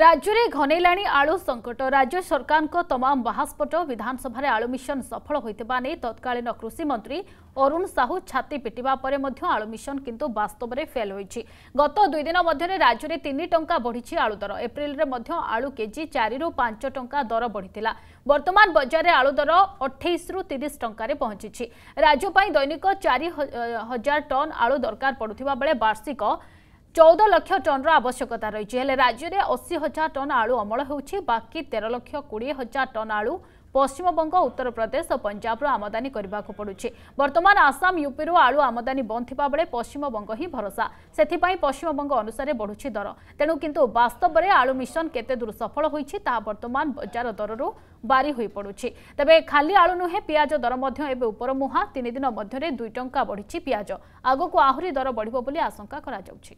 ରାଜ୍ୟରେ ଘନେଇଲାଣି ଆଳୁ ସଙ୍କଟ ରାଜ୍ୟ ସରକାରଙ୍କ ତମାମ ବାହାସ୍ପଟ ବିଧାନସଭାରେ ଆଳୁ ମିଶନ ସଫଳ ହୋଇଥିବା ନେଇ ତତ୍କାଳୀନ କୃଷିମନ୍ତ୍ରୀ ଅରୁଣ ସାହୁ ଛାତି ପିଟିବା ପରେ ମଧ୍ୟ ଆଳୁ ମିଶନ କିନ୍ତୁ ବାସ୍ତବରେ ଫେଲ୍ ହୋଇଛି ଗତ ଦୁଇ ଦିନ ମଧ୍ୟରେ ରାଜ୍ୟରେ ତିନି ଟଙ୍କା ବଢ଼ିଛି ଆଳୁ ଦର ଏପ୍ରିଲରେ ମଧ୍ୟ ଆଳୁ କେଜି ଚାରିରୁ ପାଞ୍ଚ ଟଙ୍କା ଦର ବଢ଼ିଥିଲା ବର୍ତ୍ତମାନ ବଜାରରେ ଆଳୁ ଦର ଅଠେଇଶରୁ ତିରିଶ ଟଙ୍କାରେ ପହଞ୍ଚିଛି ରାଜ୍ୟ ପାଇଁ ଦୈନିକ ଚାରି ହଜାର ଟନ୍ ଆଳୁ ଦରକାର ପଡ଼ୁଥିବା ବେଳେ ବାର୍ଷିକ ଚଉଦ ଲକ୍ଷ ଟନ୍ର ଆବଶ୍ୟକତା ରହିଛି ହେଲେ ରାଜ୍ୟରେ ଅଶୀ ହଜାର ଟନ୍ ଆଳୁ ଅମଳ ହେଉଛି ବାକି ତେର ଲକ୍ଷ କୋଡ଼ିଏ ହଜାର ଟନ୍ ଆଳୁ ପଶ୍ଚିମବଙ୍ଗ ଉତ୍ତରପ୍ରଦେଶ ଓ ପଞ୍ଜାବରୁ ଆମଦାନୀ କରିବାକୁ ପଡ଼ୁଛି ବର୍ତ୍ତମାନ ଆସାମ ୟୁପିରୁ ଆଳୁ ଆମଦାନୀ ବନ୍ଦ ଥିବାବେଳେ ପଶ୍ଚିମବଙ୍ଗ ହିଁ ଭରସା ସେଥିପାଇଁ ପଶ୍ଚିମବଙ୍ଗ ଅନୁସାରେ ବଢ଼ୁଛି ଦର ତେଣୁ କିନ୍ତୁ ବାସ୍ତବରେ ଆଳୁ ମିଶନ କେତେ ଦୂର ସଫଳ ହୋଇଛି ତାହା ବର୍ତ୍ତମାନ ବଜାର ଦରରୁ ବାରି ହୋଇପଡ଼ୁଛି ତେବେ ଖାଲି ଆଳୁ ନୁହେଁ ପିଆଜ ଦର ମଧ୍ୟ ଏବେ ଉପରମୁହାଁ ତିନି ଦିନ ମଧ୍ୟରେ ଦୁଇ ଟଙ୍କା ବଢ଼ିଛି ପିଆଜ ଆଗକୁ ଆହୁରି ଦର ବଢ଼ିବ ବୋଲି ଆଶଙ୍କା କରାଯାଉଛି